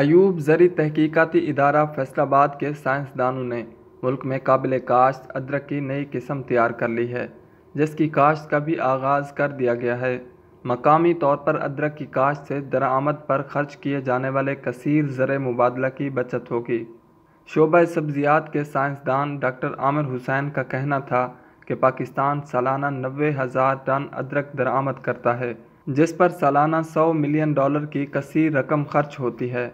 अयूब ज़री तहकीकती इदारा फैसलाबाद के साइंसदानों ने मुल्क में काबिल काश्त अदरक की नई किस्म तैयार कर ली है जिसकी काश्त का भी आगाज़ कर दिया गया है मकामी तौर पर अदरक की काश्त से दरामद पर खर्च किए जाने वाले कसर ज़र मुबादला की बचत होगी शोबा सब्जियात के साइंसदान डॉक्टर आमिर हुसैन का कहना था कि पाकिस्तान सालाना नबे हज़ार टन अदरक दरामद करता है जिस पर सालाना सौ मिलियन डॉलर की कसर रकम खर्च होती है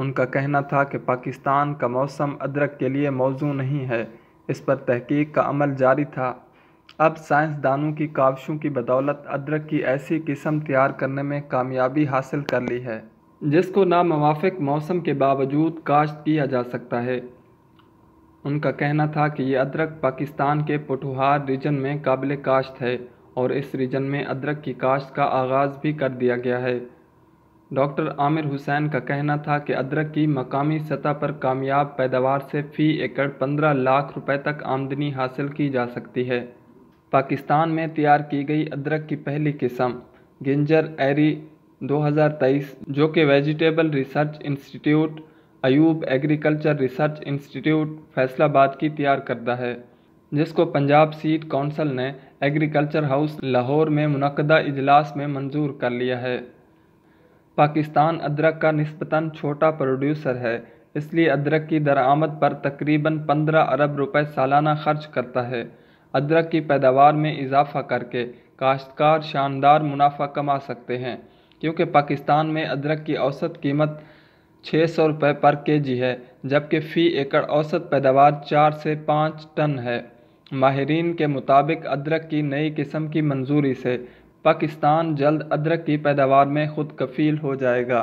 उनका कहना था कि पाकिस्तान का मौसम अदरक के लिए मौजू नहीं है इस पर तहकीक का अमल जारी था अब साइंसदानों की काविशों की बदौलत अदरक की ऐसी किस्म तैयार करने में कामयाबी हासिल कर ली है जिसको नामवाफिक मौसम के बावजूद काश्त किया जा सकता है उनका कहना था कि ये अदरक पाकिस्तान के पठुहार रीजन में काबिल काश्त है और इस रीजन में अदरक की काश्त का आगाज़ भी कर दिया गया है डॉक्टर आमिर हुसैन का कहना था कि अदरक की मकामी सतह पर कामयाब पैदावार से फ़ी एकड़ पंद्रह लाख रुपए तक आमदनी हासिल की जा सकती है पाकिस्तान में तैयार की गई अदरक की पहली किस्म गिंजर एरी 2023 जो कि vegetable research institute Ayub agriculture research institute Faisalabad की तैयार करदा है जिसको पंजाब सीट काउंसिल ने एग्रीकल्चर हाउस लाहौर में मुनदा इजलास में मंजूर कर लिया है पाकिस्तान अदरक का नस्बता छोटा प्रोड्यूसर है इसलिए अदरक की दरआमद पर तकरीबन पंद्रह अरब रुपए सालाना खर्च करता है अदरक की पैदावार में इजाफा करके काश्तकार शानदार मुनाफा कमा सकते हैं क्योंकि पाकिस्तान में अदरक की औसत कीमत छः सौ रुपये पर केजी है जबकि फ़ी एकड़ औसत पैदावार चार से पाँच टन है माहरीन के मुताबिक अदरक की नई किस्म की मंजूरी से पाकिस्तान जल्द अदरक की पैदावार में खुद कफ़ील हो जाएगा